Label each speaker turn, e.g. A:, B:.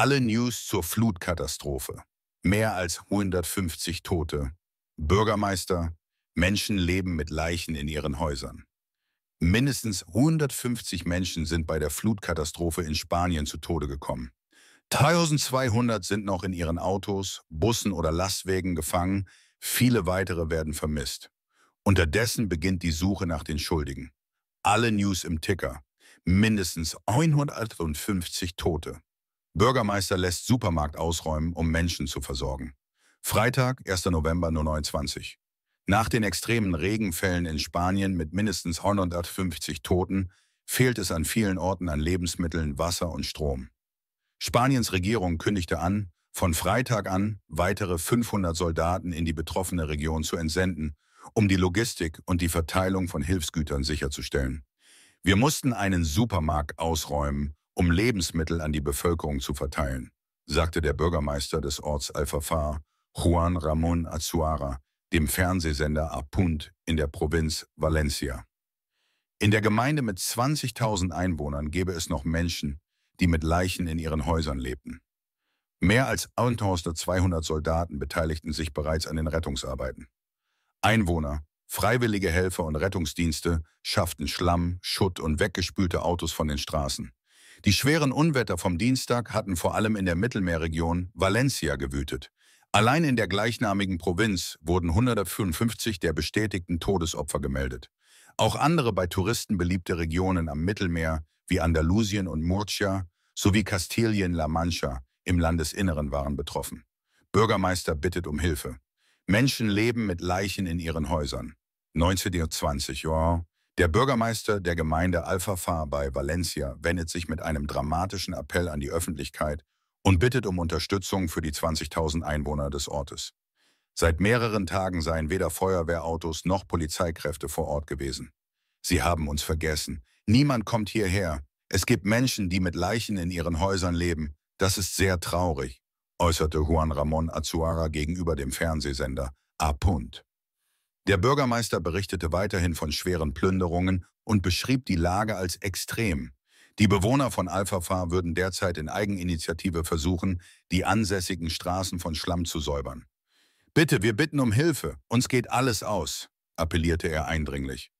A: Alle News zur Flutkatastrophe. Mehr als 150 Tote. Bürgermeister, Menschen leben mit Leichen in ihren Häusern. Mindestens 150 Menschen sind bei der Flutkatastrophe in Spanien zu Tode gekommen. 1200 sind noch in ihren Autos, Bussen oder Lastwägen gefangen. Viele weitere werden vermisst. Unterdessen beginnt die Suche nach den Schuldigen. Alle News im Ticker. Mindestens 150 Tote. Bürgermeister lässt Supermarkt ausräumen, um Menschen zu versorgen. Freitag, 1. November 0920. Nach den extremen Regenfällen in Spanien mit mindestens 150 Toten fehlt es an vielen Orten an Lebensmitteln, Wasser und Strom. Spaniens Regierung kündigte an, von Freitag an weitere 500 Soldaten in die betroffene Region zu entsenden, um die Logistik und die Verteilung von Hilfsgütern sicherzustellen. Wir mussten einen Supermarkt ausräumen, um Lebensmittel an die Bevölkerung zu verteilen, sagte der Bürgermeister des Orts Alfafar, Juan Ramón Azuara, dem Fernsehsender Apunt in der Provinz Valencia. In der Gemeinde mit 20.000 Einwohnern gäbe es noch Menschen, die mit Leichen in ihren Häusern lebten. Mehr als 1200 Soldaten beteiligten sich bereits an den Rettungsarbeiten. Einwohner, freiwillige Helfer und Rettungsdienste schafften Schlamm, Schutt und weggespülte Autos von den Straßen. Die schweren Unwetter vom Dienstag hatten vor allem in der Mittelmeerregion Valencia gewütet. Allein in der gleichnamigen Provinz wurden 155 der bestätigten Todesopfer gemeldet. Auch andere bei Touristen beliebte Regionen am Mittelmeer, wie Andalusien und Murcia, sowie Kastilien-La Mancha im Landesinneren waren betroffen. Bürgermeister bittet um Hilfe. Menschen leben mit Leichen in ihren Häusern. 1920, ja, der Bürgermeister der Gemeinde Alfafar bei Valencia wendet sich mit einem dramatischen Appell an die Öffentlichkeit und bittet um Unterstützung für die 20.000 Einwohner des Ortes. Seit mehreren Tagen seien weder Feuerwehrautos noch Polizeikräfte vor Ort gewesen. Sie haben uns vergessen. Niemand kommt hierher. Es gibt Menschen, die mit Leichen in ihren Häusern leben. Das ist sehr traurig, äußerte Juan Ramon Azuara gegenüber dem Fernsehsender Apunt. Der Bürgermeister berichtete weiterhin von schweren Plünderungen und beschrieb die Lage als extrem. Die Bewohner von Alphafar würden derzeit in Eigeninitiative versuchen, die ansässigen Straßen von Schlamm zu säubern. Bitte, wir bitten um Hilfe, uns geht alles aus, appellierte er eindringlich.